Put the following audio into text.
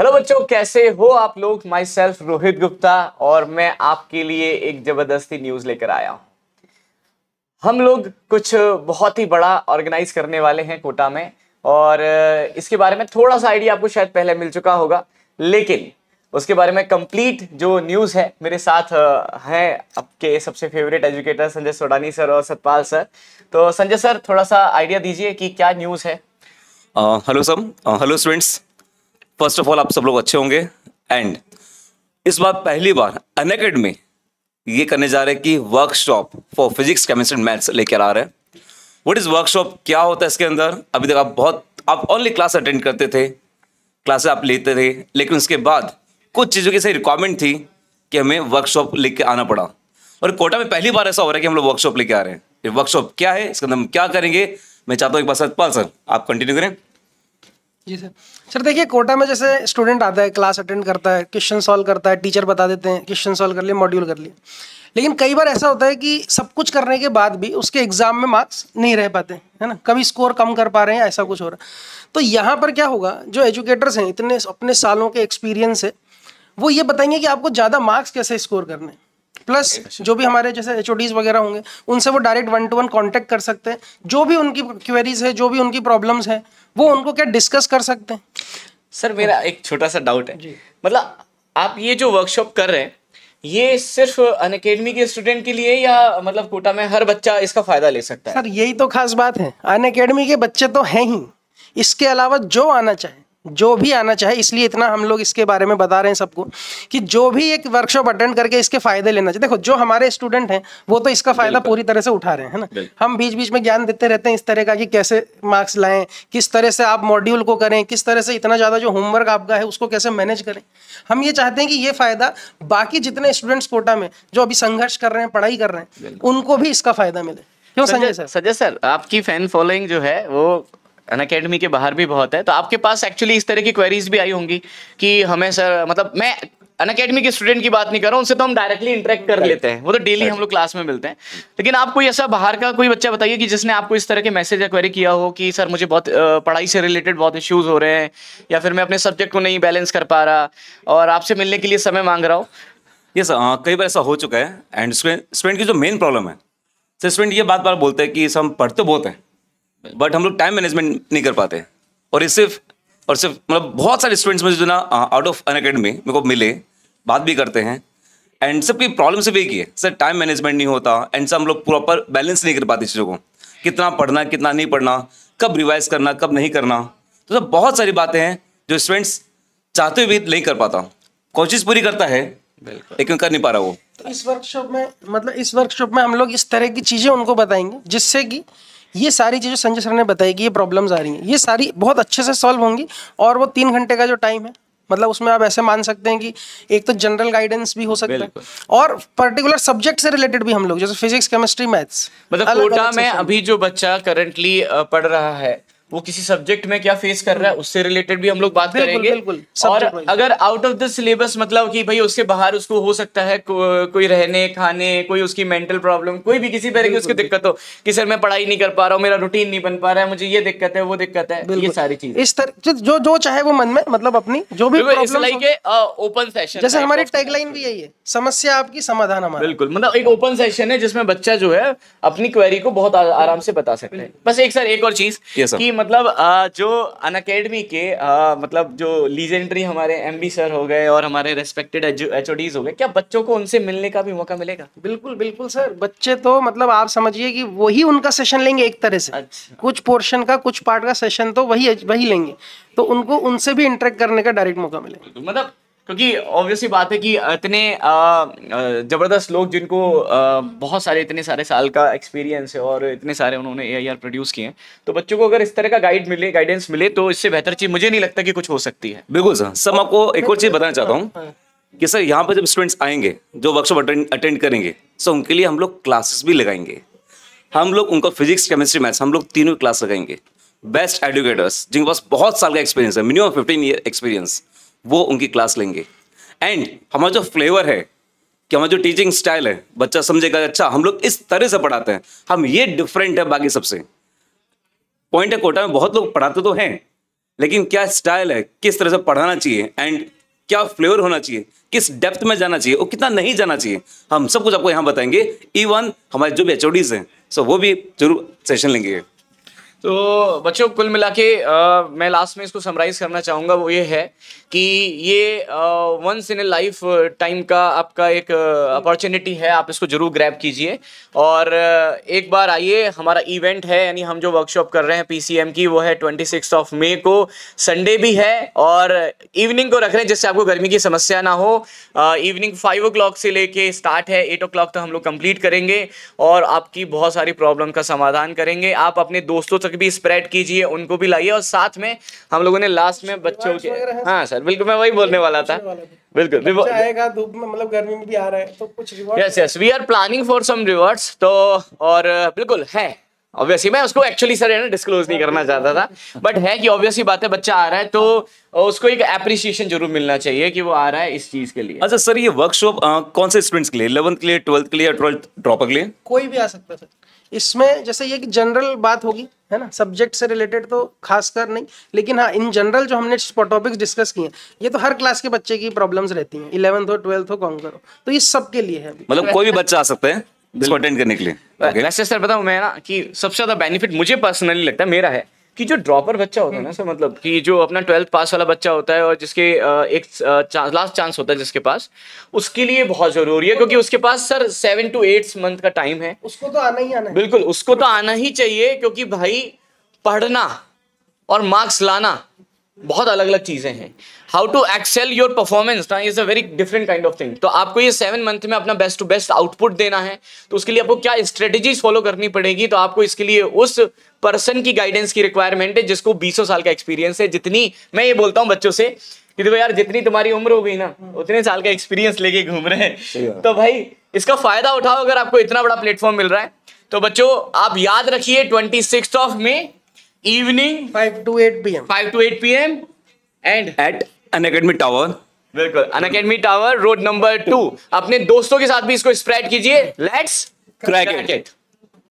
Hello बच्चों कैसे हो आप लोग माई सेल्फ रोहित गुप्ता और मैं आपके लिए एक जबरदस्ती न्यूज लेकर आया हूँ हम लोग कुछ बहुत ही बड़ा ऑर्गेनाइज करने वाले हैं कोटा में और इसके बारे में थोड़ा सा आइडिया आपको शायद पहले मिल चुका होगा लेकिन उसके बारे में कंप्लीट जो न्यूज़ है मेरे साथ हैं आपके सबसे favourite educator Sanjay Sodani sir और सतपाल सर तो संजय सर थोड़ा सा आइडिया दीजिए कि क्या न्यूज़ है hello sir hello students first of all आप सब लोग अच्छे होंगे एंड इस बार पहली बार अनकेड में ये करने जा रहे हैं कि workshop for physics chemistry and maths लेकर आ रहे हैं वट इज़ वर्कशॉप क्या होता है इसके अंदर अभी तक आप बहुत आप ऑनली क्लास अटेंड करते थे क्लासेस आप लेते थे लेकिन उसके बाद कुछ चीज़ों की सही रिक्वायरमेंट थी कि हमें वर्कशॉप लेके आना पड़ा और कोटा में पहली बार ऐसा हो रहा है कि हम लोग वर्कशॉप लेके आ रहे हैं ये वर्कशॉप क्या है इसके अंदर हम क्या करेंगे मैं चाहता हूँ एक बार सतपाल सर आप कंटिन्यू करें जी सर सर देखिए कोटा में जैसे स्टूडेंट आता है क्लास अटेंड करता है क्वेश्चन सॉल्व करता है टीचर बता देते हैं क्वेश्चन सॉल्व कर लिए मॉड्यूल कर लिए लेकिन कई बार ऐसा होता है कि सब कुछ करने के बाद भी उसके एग्ज़ाम में मार्क्स नहीं रह पाते है ना कभी स्कोर कम कर पा रहे हैं ऐसा कुछ हो रहा है तो यहाँ पर क्या होगा जो एजुकेटर्स हैं इतने अपने सालों के एक्सपीरियंस है वो ये बताएंगे कि आपको ज़्यादा मार्क्स कैसे स्कोर करने हैं प्लस अच्छा। जो भी हमारे जैसे एच वगैरह होंगे उनसे वो direct one to one contact कर सकते हैं जो भी उनकी क्वेरीज है जो भी उनकी प्रॉब्लम्स है वो उनको क्या डिस्कस कर सकते हैं सर मेरा हाँ। एक छोटा सा डाउट है मतलब आप ये जो वर्कशॉप कर रहे हैं ये सिर्फ अन अकेडमी के स्टूडेंट के लिए या मतलब कोटा में हर बच्चा इसका फायदा ले सकता है सर यही तो खास बात है अन अकेडमी के बच्चे तो हैं ही इसके अलावा जो आना चाहे जो भी आना चाहे इसलिए इतना हम लोग इसके बारे में बता रहे हैं सबको कि जो भी एक वर्कशॉप अटेंड करके इसके फायदे लेना चाहिए देखो जो हमारे स्टूडेंट हैं वो तो इसका फायदा पूरी तरह से उठा रहे हैं ना हम बीच बीच में ज्ञान देते रहते हैं इस तरह का कि कैसे मार्क्स लाएं किस तरह से आप मॉड्यूल को करें किस तरह से इतना ज़्यादा जो होमवर्क आपका है उसको कैसे मैनेज करें हम ये चाहते हैं कि ये फायदा बाकी जितने स्टूडेंट्स कोटा में जो अभी संघर्ष कर रहे हैं पढ़ाई कर रहे हैं उनको भी इसका फायदा मिले क्यों संजय सर संजय सर आपकी फैन फॉलोइंग जो है वो अनकेडमी अकेडमी के बाहर भी बहुत है तो आपके पास एक्चुअली इस तरह की क्वेरीज भी आई होंगी कि हमें सर मतलब मैं अन अकेडमी के स्टूडेंट की बात नहीं कर रहा हूँ उनसे तो हम डायरेक्टली इंटरेक्ट कर लेते हैं वो तो डेली हम लोग क्लास में मिलते हैं लेकिन आप कोई ऐसा बाहर का कोई बच्चा बताइए कि जिसने आपको इस तरह के मैसेज या क्वेरी किया हो कि सर मुझे बहुत पढ़ाई से रिलेटेड बहुत इश्यूज हो रहे हैं या फिर मैं अपने सब्जेक्ट को नहीं बैलेंस कर पा रहा और आपसे मिलने के लिए समय मांग रहा हूँ ये सर कई बार ऐसा हो चुका है एंड स्टूडेंट की जो मेन प्रॉब्लम है स्टूडेंट ये बात बार बोलते हैं कि हम पढ़ते तो बहुत हैं बट हम लोग टाइम मैनेजमेंट नहीं कर पाते और ये सिर्फ और सिर्फ मतलब बहुत सारे स्टूडेंट्स मुझे जो ना आउट ऑफ अन अकेडमी मेरे को मिले बात भी करते हैं एंड सबकी प्रॉब्लम सिर्फ एक ही है सर टाइम मैनेजमेंट नहीं होता एंड सर हम लोग प्रॉपर बैलेंस नहीं कर पाते चीज़ों को कितना पढ़ना कितना नहीं पढ़ना कब रिवाइज करना कब नहीं करना तो सब बहुत सारी बातें हैं जो स्टूडेंट्स चाहते हुए भी नहीं कर पाता कोशिश पूरी करता है लेकिन कर नहीं पा रहा वो तो इस वर्कशॉप में मतलब इस वर्कशॉप में हम लोग इस तरह की चीज़ें उनको बताएंगे जिससे कि ये सारी चीज़ें संजय सर ने बताई कि ये प्रॉब्लम्स आ रही हैं ये सारी बहुत अच्छे से सॉल्व होंगी और वो तीन घंटे का जो टाइम है मतलब उसमें आप ऐसे मान सकते हैं कि एक तो जनरल गाइडेंस भी हो सकता है और पर्टिकुलर सब्जेक्ट से रिलेटेड भी हम लोग जैसे फिजिक्स केमिस्ट्री मैथ्स मतलब कोटा में अभी जो बच्चा करंटली पढ़ रहा है वो किसी सब्जेक्ट में क्या फेस कर रहा है उससे रिलेटेड भी हम लोग बात करेंगे बिल्कुल, और अगर आउट ऑफ द सिलेबस मतलब कि भाई उसके बाहर उसको हो सकता है को, कोई रहने खाने कोई उसकी मेंटल प्रॉब्लम कोई भी किसी तरह की उसकी दिक्कत हो कि सर मैं पढ़ाई नहीं कर पा रहा हूँ मेरा रूटीन नहीं बन पा रहा है मुझे ये दिक्कत है वो दिक्कत है ये सारी चीज इस तरह जो जो चाहे वो मन में मतलब अपनी जो भी ओपन सेशन जैसे हमारी टैगलाइन भी यही है समस्या आपकी समाधान हमारा बिल्कुल मतलब एक ओपन सेशन है जिसमें बच्चा जो है अपनी क्वेरी को बहुत आराम से बता सकते हैं बस एक सर एक और चीज की मतलब, मतलब जो अन अकेडमी के मतलब जो लीजेंडरी हमारे एम सर हो गए और हमारे रेस्पेक्टेड एच हो गए क्या बच्चों को उनसे मिलने का भी मौका मिलेगा बिल्कुल बिल्कुल सर बच्चे तो मतलब आप समझिए कि वही उनका सेशन लेंगे एक तरह से अच्छा। कुछ पोर्शन का कुछ पार्ट का सेशन तो वही वही लेंगे तो उनको उनसे भी इंटरेक्ट करने का डायरेक्ट मौका मिलेगा तो मतलब क्योंकि ऑब्वियसली बात है कि इतने ज़बरदस्त लोग जिनको बहुत सारे इतने सारे साल का एक्सपीरियंस है और इतने सारे उन्होंने ए आई प्रोड्यूस किए हैं तो बच्चों को अगर इस तरह का गाइड मिले गाइडेंस मिले तो इससे बेहतर चीज़ मुझे नहीं लगता कि कुछ हो सकती है बिल्कुल सर सर मैं आपको एक और चीज़ बताना चाहता हूँ हाँ, हाँ। कि सर यहाँ पर जब स्टूडेंट्स आएंगे जो वर्कशॉप अटेंड करेंगे सर उनके लिए हम लोग क्लासेस भी लगाएंगे हम लोग उनको फिजिक्स केमिस्ट्री मैथ्स हम लोग तीनों क्लास लगाएंगे बेस्ट एडुकेटर्स जिनके पास बहुत साल का एक्सपीरियंस है मिनिमम फिफ्टीन ईयर एक्सपीरियंस वो उनकी क्लास लेंगे एंड हमारा जो फ्लेवर है कि हमारा जो टीचिंग स्टाइल है बच्चा समझेगा अच्छा हम लोग इस तरह से पढ़ाते हैं हम ये डिफरेंट है बाकी सबसे पॉइंट है कोटा में बहुत लोग पढ़ाते तो हैं लेकिन क्या स्टाइल है किस तरह से पढ़ाना चाहिए एंड क्या फ्लेवर होना चाहिए किस डेप्थ में जाना चाहिए और कितना नहीं जाना चाहिए हम सब कुछ आपको यहाँ बताएंगे इवन हमारे जो भी एच हैं सो वो भी जरूर सेशन लेंगे तो बच्चों कुल मिला के आ, मैं लास्ट में इसको समराइज करना चाहूँगा वो ये है कि ये once in a lifetime का आपका एक अपॉर्चुनिटी है आप इसको जरूर ग्रैब कीजिए और एक बार आइए हमारा इवेंट है यानी हम जो वर्कशॉप कर रहे हैं पीसीएम की वो है ट्वेंटी सिक्स ऑफ मे को संडे भी है और इवनिंग को रख रहे हैं जिससे आपको गर्मी की समस्या ना हो इवनिंग फाइव ओ से लेके स्टार्ट है एट ओ तक हम लोग कंप्लीट करेंगे और आपकी बहुत सारी प्रॉब्लम का समाधान करेंगे आप अपने दोस्तों तक भी स्प्रेड कीजिए उनको भी लाइए और साथ में हम लोगों ने लास्ट में बच्चों के हाँ सर यार बिल्कुल मैं वही बोलने वाला था बिल्कुल अच्छा आएगा धूप में मतलब गर्मी में भी आ रहा है तो कुछ yes yes we are planning for some rewards तो और बिल्कुल है ऑब्वियसली मैं उसको एक्चुअली सर है ना डिस्क्लोज नहीं करना चाहता था बट है कि ऑब्वियसली बात है बच्चा आ रहा है तो उसको एक एप्रिसिएशन जरूर मिलना चाहिए कि वो आ रहा है इस चीज के लिए अच्छा सर ये वर्कशॉप कौन से स्टूडेंट्स के लिए इलेवंथ के लिए ट्वेल्थ के लिए ट्वेल्थ ड्रॉपर के लिए कोई भी आ सकता है सर इसमें जैसे ये जनरल बात होगी है ना सब्जेक्ट से रिलेटेड तो खासकर नहीं लेकिन हाँ इन जनरल जो हमने टॉपिक्स डिस्कस किए हैं ये तो हर क्लास के बच्चे की प्रॉब्लम्स रहती हैं इलेवंथ हो ट्वेल्थ हो कॉन्कर हो तो ये सबके लिए है मतलब कोई भी बच्चा आ सकता है इसको अटेंड करने के लिए वैसे सर बताऊँ मैं ना कि सबसे ज़्यादा बेनिफिट मुझे पर्सनली लगता है मेरा है कि जो ड्रॉपर बच्चा होता है ना सर हम्म। मतलब कि जो अपना ट्वेल्थ पास वाला बच्चा होता है और जिसके एक चांस लास्ट चांस होता है जिसके पास उसके लिए बहुत जरूरी है क्योंकि उसके पास sir seven to eight month का टाइम है उसको तो आना ही आना है बिल्कुल उसको तो आना ही चाहिए क्योंकि भाई पढ़ना और मार्क्स लाना बहुत अलग अलग चीज़ें हैं how to excel your performance ना is a very different kind of thing तो आपको ये सेवन मंथ में अपना बेस्ट टू बेस्ट आउटपुट देना है तो उसके लिए आपको क्या स्ट्रेटेजी फॉलो करनी पड़ेगी तो आपको इसके लिए उस पर्सन की गाइडेंस की रिक्वायरमेंट है जिसको बीसों साल का एक्सपीरियंस है जितनी मैं ये बोलता हूँ बच्चों से कि देखो यार जितनी तुम्हारी उम्र हो गई ना उतने साल का एक्सपीरियंस लेके घूम रहे हैं तो भाई इसका फायदा उठाओ अगर आपको इतना बड़ा प्लेटफॉर्म मिल रहा है तो बच्चों आप याद रखिए twenty of May evening five to eight P M five to eight P M and at Unacademy tower बिल्कुल Unacademy tower road number two अपने दोस्तों के साथ भी इसको स्प्रेड कीजिए लेट्स क्रैक इट